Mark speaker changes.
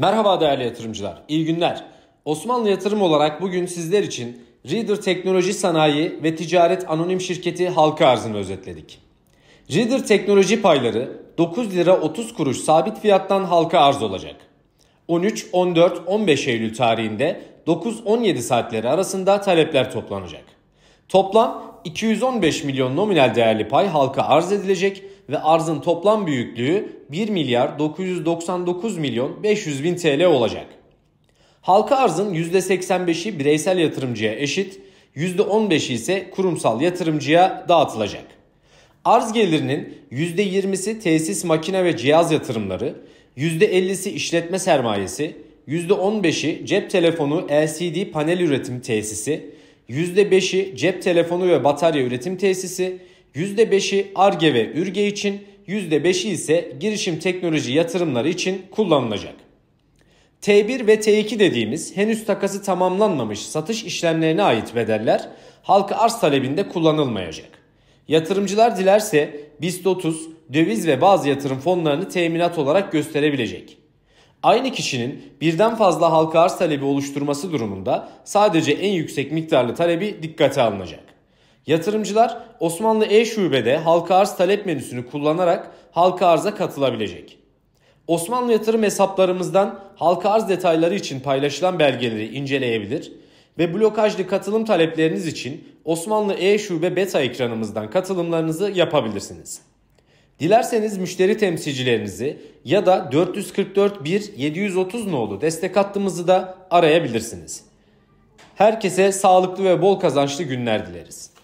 Speaker 1: Merhaba değerli yatırımcılar, iyi günler. Osmanlı Yatırım olarak bugün sizler için Reader Teknoloji Sanayi ve Ticaret Anonim Şirketi halka arzını özetledik. Reader Teknoloji payları 9 lira 30 kuruş sabit fiyattan halka arz olacak. 13, 14, 15 Eylül tarihinde 9-17 saatleri arasında talepler toplanacak. Toplam 215 milyon nominal değerli pay halka arz edilecek ve arzın toplam büyüklüğü 1 milyar 999 milyon 500 bin TL olacak. Halka arzın %85'i bireysel yatırımcıya eşit, %15'i ise kurumsal yatırımcıya dağıtılacak. Arz gelirinin %20'si tesis makine ve cihaz yatırımları, %50'si işletme sermayesi, %15'i cep telefonu LCD panel üretim tesisi, %5'i cep telefonu ve batarya üretim tesisi, %5'i ARGE ve ÜRGE için, %5'i ise girişim teknoloji yatırımları için kullanılacak. T1 ve T2 dediğimiz henüz takası tamamlanmamış satış işlemlerine ait bedeller halka arz talebinde kullanılmayacak. Yatırımcılar dilerse BIST 30 döviz ve bazı yatırım fonlarını teminat olarak gösterebilecek. Aynı kişinin birden fazla halka arz talebi oluşturması durumunda sadece en yüksek miktarlı talebi dikkate alınacak. Yatırımcılar Osmanlı E-Şube'de halka arz talep menüsünü kullanarak halka arza katılabilecek. Osmanlı yatırım hesaplarımızdan halka arz detayları için paylaşılan belgeleri inceleyebilir ve blokajlı katılım talepleriniz için Osmanlı E-Şube beta ekranımızdan katılımlarınızı yapabilirsiniz. Dilerseniz müşteri temsilcilerinizi ya da 444 1 730 nolu destek hattımızı da arayabilirsiniz. Herkese sağlıklı ve bol kazançlı günler dileriz.